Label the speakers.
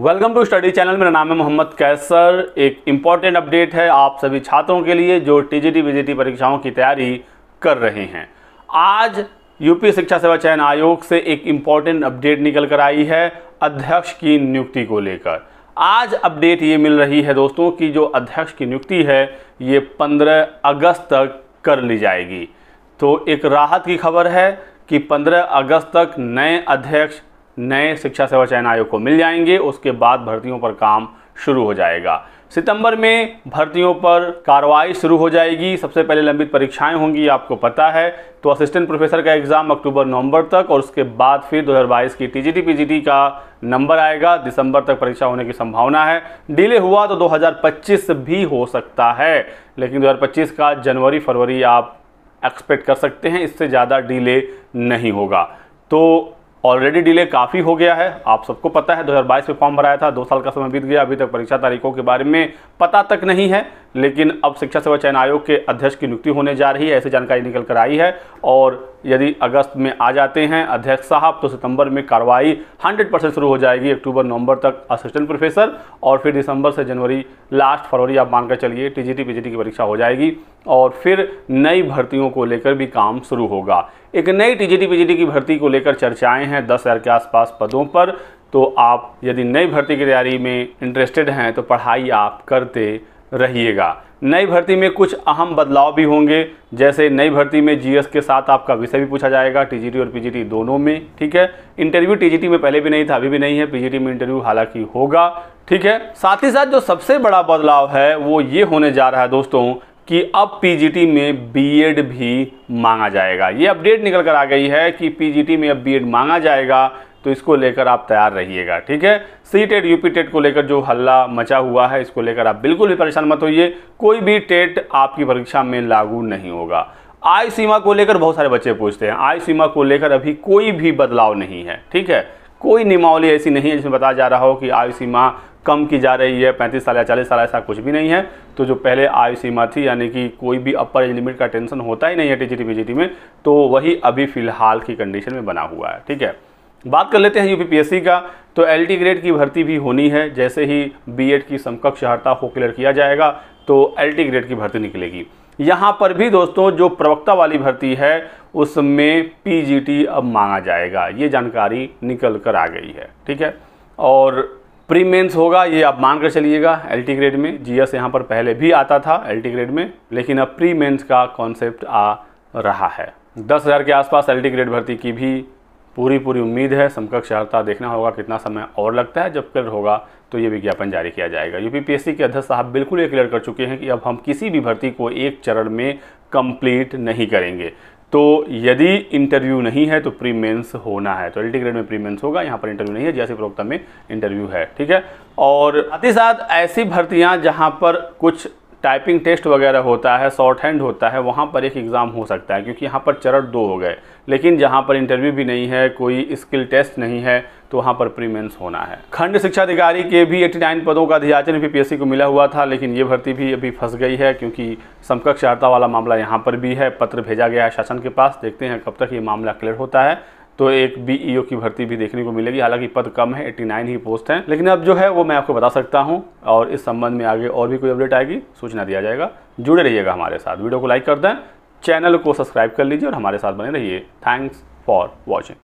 Speaker 1: welcome to study channel मेरा नाम है मोहम्मद कैसर एक इम्पॉर्टेंट अपडेट है आप सभी छात्रों के लिए जो टी जी परीक्षाओं की तैयारी कर रहे हैं आज यूपी शिक्षा सेवा चयन आयोग से एक इम्पॉर्टेंट अपडेट निकल कर आई है अध्यक्ष की नियुक्ति को लेकर आज अपडेट ये मिल रही है दोस्तों कि जो अध्यक्ष की नियुक्ति है ये पंद्रह अगस्त तक कर ली जाएगी तो एक राहत की खबर है कि पंद्रह अगस्त तक नए अध्यक्ष नए शिक्षा सेवा चयन आयोग को मिल जाएंगे उसके बाद भर्तियों पर काम शुरू हो जाएगा सितंबर में भर्तियों पर कार्रवाई शुरू हो जाएगी सबसे पहले लंबित परीक्षाएं होंगी आपको पता है तो असिस्टेंट प्रोफेसर का एग्ज़ाम अक्टूबर नवंबर तक और उसके बाद फिर 2022 की टीजीटी पीजीटी का नंबर आएगा दिसंबर तक परीक्षा होने की संभावना है डिले हुआ तो 2025 भी हो सकता है लेकिन 2025 का जनवरी फरवरी आप एक्सपेक्ट कर सकते हैं इससे ज़्यादा डिले नहीं होगा तो ऑलरेडी डिले काफ़ी हो गया है आप सबको पता है 2022 में फॉर्म भराया था दो साल का समय बीत गया अभी तक परीक्षा तारीखों के बारे में पता तक नहीं है लेकिन अब शिक्षा सेवा चयन आयोग के अध्यक्ष की नियुक्ति होने जा रही है ऐसी जानकारी निकल कर आई है और यदि अगस्त में आ जाते हैं अध्यक्ष साहब तो सितंबर में कार्रवाई 100 परसेंट शुरू हो जाएगी अक्टूबर नवंबर तक असिस्टेंट प्रोफेसर और फिर दिसंबर से जनवरी लास्ट फरवरी आप मानकर चलिए टीजीटी पीजीटी की परीक्षा हो जाएगी और फिर नई भर्तियों को लेकर भी काम शुरू होगा एक नई टीजीटी पीजीटी की भर्ती को लेकर चर्चाएं हैं दस हज़ार के आसपास पदों पर तो आप यदि नई भर्ती की तैयारी में इंटरेस्टेड हैं तो पढ़ाई आप करते रहिएगा नई भर्ती में कुछ अहम बदलाव भी होंगे जैसे नई भर्ती में जीएस के साथ आपका विषय भी पूछा जाएगा टीजीटी और पीजीटी दोनों में ठीक है इंटरव्यू टीजीटी में पहले भी नहीं था अभी भी नहीं है पीजीटी में इंटरव्यू हालांकि होगा ठीक है साथ ही साथ जो सबसे बड़ा बदलाव है वो ये होने जा रहा है दोस्तों कि अब पी में बी भी मांगा जाएगा ये अपडेट निकल कर आ गई है कि पी में अब बी मांगा जाएगा तो इसको लेकर आप तैयार रहिएगा ठीक है सी टेट यूपी टेट को लेकर जो हल्ला मचा हुआ है इसको लेकर आप बिल्कुल भी परेशान मत होइए कोई भी टेट आपकी परीक्षा में लागू नहीं होगा आय सीमा को लेकर बहुत सारे बच्चे पूछते हैं आय सीमा को लेकर अभी कोई भी बदलाव नहीं है ठीक है कोई नियमावली ऐसी नहीं है जिसमें बताया जा रहा हो कि आयु सीमा कम की जा रही है पैंतीस साल या चालीस साल ऐसा कुछ भी नहीं है तो जो पहले आयु सीमा थी यानी कि कोई भी अपर एज लिमिट का टेंशन होता ही नहीं है टी जी में तो वही अभी फ़िलहाल की कंडीशन में बना हुआ है ठीक है बात कर लेते हैं यूपीपीएससी का तो एलटी ग्रेड की भर्ती भी होनी है जैसे ही बीएड की समकक्ष हड़ता को क्लियर किया जाएगा तो एलटी ग्रेड की भर्ती निकलेगी यहाँ पर भी दोस्तों जो प्रवक्ता वाली भर्ती है उसमें पीजीटी अब मांगा जाएगा ये जानकारी निकल कर आ गई है ठीक है और प्री मेंस होगा ये आप मान कर चलिएगा एल ग्रेड में एस यहाँ पर पहले भी आता था एल ग्रेड में लेकिन अब प्री मेंस का कॉन्सेप्ट आ रहा है दस हज़ार के आसपास एल ग्रेड भर्ती की भी पूरी पूरी उम्मीद है समकक्ष वार्ता देखना होगा कितना समय और लगता है जब क्लियर होगा तो ये विज्ञापन जारी किया जाएगा यूपीपीएससी के अध्यक्ष साहब बिल्कुल ये क्लियर कर चुके हैं कि अब हम किसी भी भर्ती को एक चरण में कंप्लीट नहीं करेंगे तो यदि इंटरव्यू नहीं है तो प्रीमेंस होना है तो एल्टी ग्रेड में प्रीमेंस होगा यहाँ पर इंटरव्यू नहीं है जैसे प्रवक्ता में इंटरव्यू है ठीक है और साथ ही साथ ऐसी भर्तियाँ जहाँ पर कुछ टाइपिंग टेस्ट वगैरह होता है शॉर्ट हैंड होता है वहाँ पर एक एग्ज़ाम हो सकता है क्योंकि यहाँ पर चरण दो हो गए लेकिन जहाँ पर इंटरव्यू भी नहीं है कोई स्किल टेस्ट नहीं है तो वहाँ पर प्रीमेंस होना है खंड शिक्षा अधिकारी के भी 89 पदों का अधियाचन पीपीएससी को मिला हुआ था लेकिन ये भर्ती भी अभी फंस गई है क्योंकि समकक्ष वाला मामला यहाँ पर भी है पत्र भेजा गया है शासन के पास देखते हैं कब तक ये मामला क्लियर होता है तो एक बीईओ e की भर्ती भी देखने को मिलेगी हालांकि पद कम है 89 ही पोस्ट हैं लेकिन अब जो है वो मैं आपको बता सकता हूँ और इस संबंध में आगे और भी कोई अपडेट आएगी सूचना दिया जाएगा जुड़े रहिएगा हमारे साथ वीडियो को लाइक कर दें चैनल को सब्सक्राइब कर लीजिए और हमारे साथ बने रहिए थैंक्स फॉर वॉचिंग